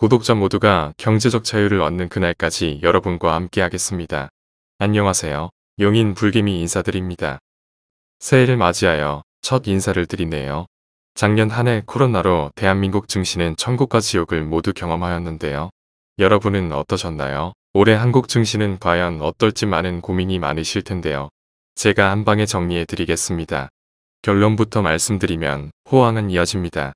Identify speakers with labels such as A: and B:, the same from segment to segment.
A: 구독자 모두가 경제적 자유를 얻는 그날까지 여러분과 함께 하겠습니다. 안녕하세요. 용인 불개미 인사드립니다. 새해를 맞이하여 첫 인사를 드리네요. 작년 한 해 코로나로 대한민국 증시는 천국과 지옥을 모두 경험하였는데요. 여러분은 어떠셨나요? 올해 한국 증시는 과연 어떨지 많은 고민이 많으실 텐데요. 제가 한 방에 정리해 드리겠습니다. 결론부터 말씀드리면 호황은 이어집니다.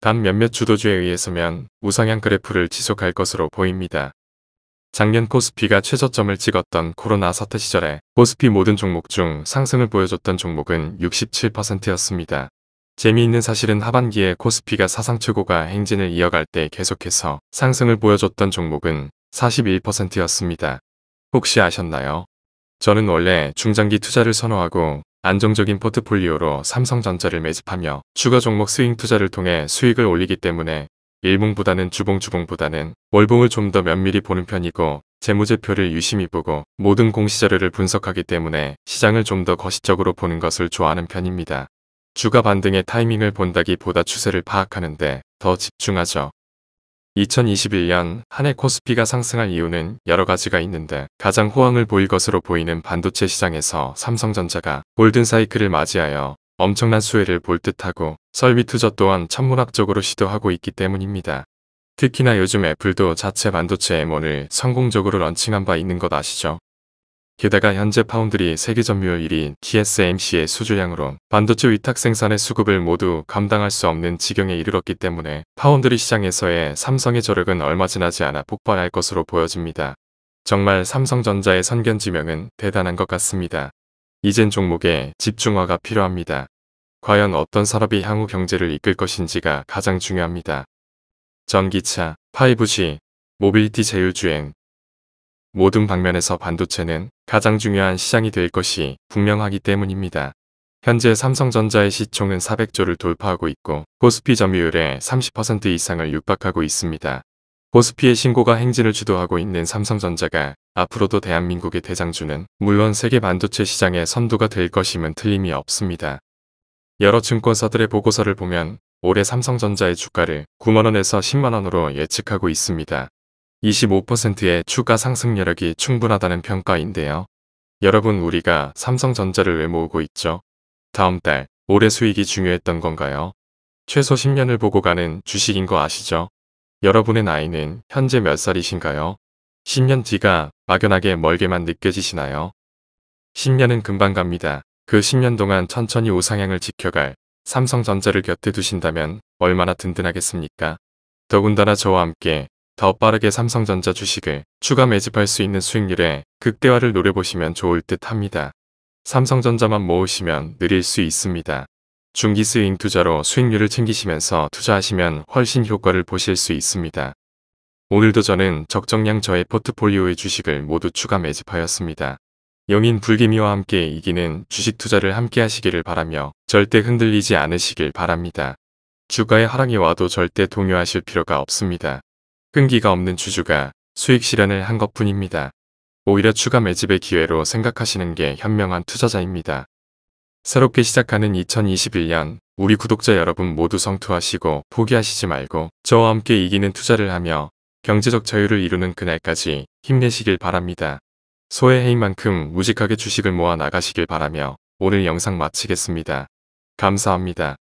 A: 단 몇몇 주도주에 의해서면 우상향 그래프를 지속할 것으로 보입니다. 작년 코스피가 최저점을 찍었던 코로나 사태 시절에 코스피 모든 종목 중 상승을 보여줬던 종목은 67%였습니다. 재미있는 사실은 하반기에 코스피가 사상 최고가 행진을 이어갈 때 계속해서 상승을 보여줬던 종목은 41%였습니다. 혹시 아셨나요? 저는 원래 중장기 투자를 선호하고 안정적인 포트폴리오로 삼성전자를 매집하며 추가 종목 스윙 투자를 통해 수익을 올리기 때문에 일봉보다는 주봉주봉보다는 월봉을 좀 더 면밀히 보는 편이고 재무제표를 유심히 보고 모든 공시자료를 분석하기 때문에 시장을 좀 더 거시적으로 보는 것을 좋아하는 편입니다. 주가 반등의 타이밍을 본다기 보다 추세를 파악하는데 더 집중하죠. 2 0 2 1년한해 코스피가 상승할 이유는 여러 가지가 있는데 가장 호황을 보일 것으로 보이는 반도체 시장에서 삼성전자가 골든사이클을 맞이하여 엄청난 수혜를 볼 듯하고 설비 투자 또한 천문학적으로 시도하고 있기 때문입니다. 특히나 요즘 애플도 자체 반도체 M1을 성공적으로 런칭한 바 있는 것 아시죠? 게다가 현재 파운드리 세계점유율 1위 TSMC의 수주량으로 반도체 위탁 생산의 수급을 모두 감당할 수 없는 지경에 이르렀기 때문에 파운드리 시장에서의 삼성의 저력은 얼마 지나지 않아 폭발할 것으로 보여집니다. 정말 삼성전자의 선견지명은 대단한 것 같습니다. 이젠 종목에 집중화가 필요합니다. 과연 어떤 산업이 향후 경제를 이끌 것인지가 가장 중요합니다. 전기차, 5G, 모빌티 제휴주행, 모든 방면에서 반도체는 가장 중요한 시장이 될 것이 분명하기 때문입니다. 현재 삼성전자의 시총은 400조를 돌파하고 있고 코스피 점유율의 30% 이상을 육박하고 있습니다. 코스피의 신고가 행진을 주도하고 있는 삼성전자가 앞으로도 대한민국의 대장주는 물론 세계 반도체 시장의 선두가 될 것임은 틀림이 없습니다. 여러 증권사들의 보고서를 보면 올해 삼성전자의 주가를 9만원에서 10만원으로 예측하고 있습니다. 25%의 추가 상승 여력이 충분하다는 평가인데요. 여러분 우리가 삼성전자를 왜 모으고 있죠? 다음 달 올해 수익이 중요했던 건가요? 최소 10년을 보고 가는 주식인 거 아시죠? 여러분의 나이는 현재 몇 살이신가요? 10년 뒤가 막연하게 멀게만 느껴지시나요? 10년은 금방 갑니다. 그 10년 동안 천천히 우상향을 지켜갈 삼성전자를 곁에 두신다면 얼마나 든든하겠습니까? 더군다나 저와 함께 더 빠르게 삼성전자 주식을 추가 매집할 수 있는 수익률에 극대화를 노려보시면 좋을 듯 합니다. 삼성전자만 모으시면 느릴 수 있습니다. 중기스윙 투자로 수익률을 챙기시면서 투자하시면 훨씬 효과를 보실 수 있습니다. 오늘도 저는 적정량 저의 포트폴리오의 주식을 모두 추가 매집하였습니다. 영인 불기미와 함께 이기는 주식 투자를 함께 하시기를 바라며 절대 흔들리지 않으시길 바랍니다. 주가의 하락이 와도 절대 동요하실 필요가 없습니다. 끈기가 없는 주주가 수익 실현을 한 것뿐입니다. 오히려 추가 매집의 기회로 생각하시는 게 현명한 투자자입니다. 새롭게 시작하는 2021년 우리 구독자 여러분 모두 성투하시고 포기하시지 말고 저와 함께 이기는 투자를 하며 경제적 자유를 이루는 그날까지 힘내시길 바랍니다. 소외 해인만큼 무직하게 주식을 모아 나가시길 바라며 오늘 영상 마치겠습니다. 감사합니다.